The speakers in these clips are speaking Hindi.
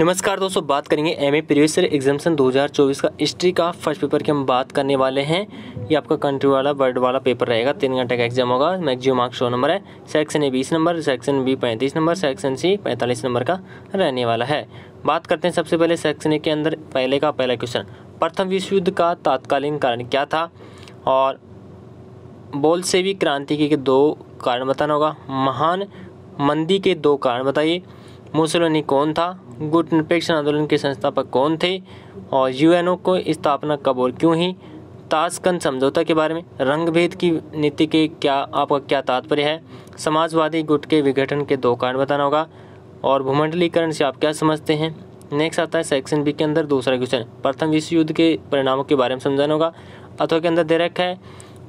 नमस्कार दोस्तों बात करेंगे एम ए प्रीवियसर एग्जामेशन 2024 का हिस्ट्री का फर्स्ट पेपर की हम बात करने वाले हैं ये आपका कंट्री वाला वर्ड वाला पेपर रहेगा तीन घंटे का एग्जाम होगा मैक्सिमम मार्क्स सौ नंबर है सेक्शन ए बीस नंबर सेक्शन बी पैंतीस नंबर सेक्शन सी पैंतालीस नंबर का रहने वाला है बात करते हैं सबसे पहले सेक्शन ए के अंदर पहले का पहला क्वेश्चन प्रथम विश्व युद्ध का तात्कालीन कारण क्या था और बोल से भी क्रांति के दो कारण बताना होगा महान मंदी के दो कारण बताइए मुसलोनी कौन था गुट निरपेक्ष आंदोलन के संस्थापक कौन थे और यूएनओ को स्थापना कब और क्यों ही ताशकंद समझौता के बारे में रंगभेद की नीति के क्या आपका क्या तात्पर्य है समाजवादी गुट के विघटन के दो कारण बताना होगा और भूमंडलीकरण से आप क्या समझते हैं नेक्स्ट आता है सेक्शन बी के अंदर दूसरा क्वेश्चन प्रथम विश्व युद्ध के परिणामों के बारे में समझाना होगा अथवा के अंदर दे रखा है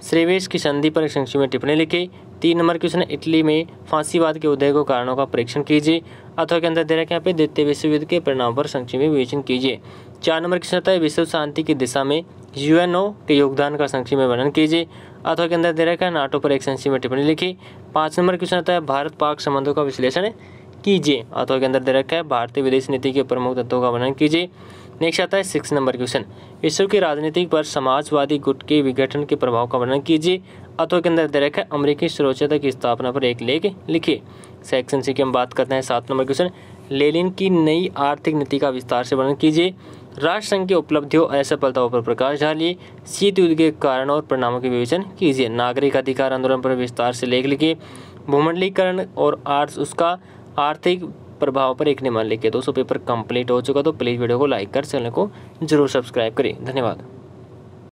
श्रीवेश की संधि पर संक्षिप्त में टिप्पणी लिखी तीन नंबर क्वेश्चन इटली में फांसीवाद के उदय को कारणों का परीक्षण कीजिए अथवा के अंदर दे रखे यहाँ पे द्वितीय विश्व युद्ध के परिणाम पर संक्षिप्त में विवेचन कीजिए चार नंबर क्वेश्चन आता है विश्व शांति की दिशा में यूएनओ के योगदान का संक्षिप्त में वर्णन कीजिए अथवा के अंदर दे रखा है नाटो पर एक संक्षिप्त में टिप्पणी लिखी पाँच नंबर क्वेश्चन आता है भारत पाक संबंधों का विश्लेषण कीजिए अथवा के अंदर दे रखा है भारतीय विदेश नीति के प्रमुख तत्वों का वर्णन कीजिए नेक्स्ट आता है सिक्स नंबर क्वेश्चन विश्व की राजनीति पर समाजवादी गुट के विघटन के प्रभाव का वर्णन कीजिए अथवा के अंदर दे रखा है अमरीकी सर्वोच्चता की स्थापना पर एक लेख लिखिए सेक्शन सी की हम बात करते हैं सात नंबर क्वेश्चन लेलिन की नई आर्थिक नीति का विस्तार से वर्णन कीजिए राष्ट्रसंघ की उपलब्धियों असफलताओं पर प्रकाश डालिए शीत युद्ध के कारणों और परिणामों के विवेचन कीजिए नागरिक अधिकार आंदोलन पर विस्तार से लेख लिखिए भूमंडलीकरण और आर्ट्स उसका आर्थिक प्रभाव पर एक निबंध लिखिए दोस्तों पेपर कंप्लीट हो चुका तो प्लीज़ वीडियो को लाइक कर चैनल को जरूर सब्सक्राइब करें धन्यवाद